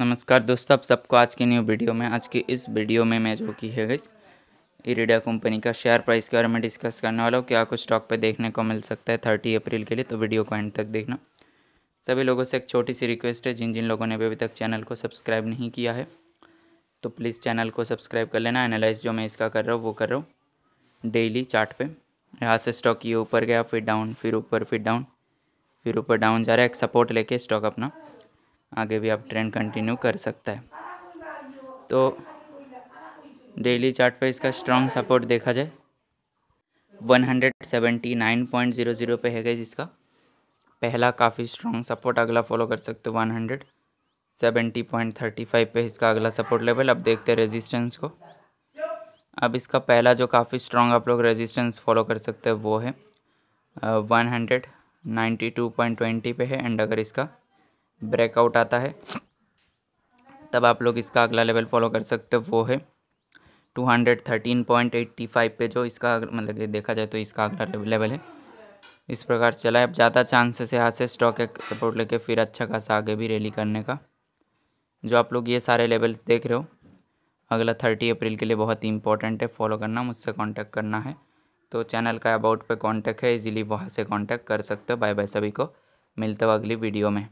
नमस्कार दोस्तों आप सबको आज की न्यू वीडियो में आज की इस वीडियो में मैं जो की है गई इरिडा कंपनी का शेयर प्राइस के बारे में डिस्कस करने वाला हूँ क्या कुछ स्टॉक पे देखने को मिल सकता है थर्टी अप्रैल के लिए तो वीडियो को एंड तक देखना सभी लोगों से एक छोटी सी रिक्वेस्ट है जिन जिन लोगों ने अभी तक चैनल को सब्सक्राइब नहीं किया है तो प्लीज़ चैनल को सब्सक्राइब कर लेना एनालाइज जो मैं इसका कर रहा हूँ वो कर रहा हूँ डेली चार्ट पे यहाँ से स्टॉक ये ऊपर गया फिर डाउन फिर ऊपर फिर डाउन फिर ऊपर डाउन जा रहा है एक सपोर्ट लेके स्टॉक अपना आगे भी आप ट्रेंड कंटिन्यू कर सकता है तो डेली चार्ट पर इसका स्ट्रॉन्ग सपोर्ट देखा जाए 179.00 पे है गई इसका पहला काफ़ी स्ट्रॉन्ग सपोर्ट अगला फॉलो कर सकते हो 170.35 पे इसका अगला सपोर्ट लेवल अब देखते हैं रेजिस्टेंस को अब इसका पहला जो काफ़ी स्ट्रॉन्ग आप लोग रेजिस्टेंस फॉलो कर सकते हैं वो है one hundred ninety two point twenty पे है एंड अगर इसका ब्रेकआउट आता है तब आप लोग इसका अगला लेवल फॉलो कर सकते हो वो है two hundred thirteen point eighty five पे जो इसका मतलब देखा जाए तो इसका अगला लेवल है इस प्रकार चला है अब ज़्यादा चांसेस है हाथ से स्टॉक एक सपोर्ट लेके फिर अच्छा खासा आगे भी रैली करने का जो आप लोग ये सारे लेवल्स देख रहे हो अगला थर्टी अप्रैल के लिए बहुत ही इंपॉर्टेंट है फॉलो करना मुझसे कॉन्टैक्ट करना है तो चैनल का अबाउट पे कॉन्टैक्ट है इजीली वहाँ से कॉन्टैक्ट कर सकते हो बाय बाय सभी को मिलते हो अगली वीडियो में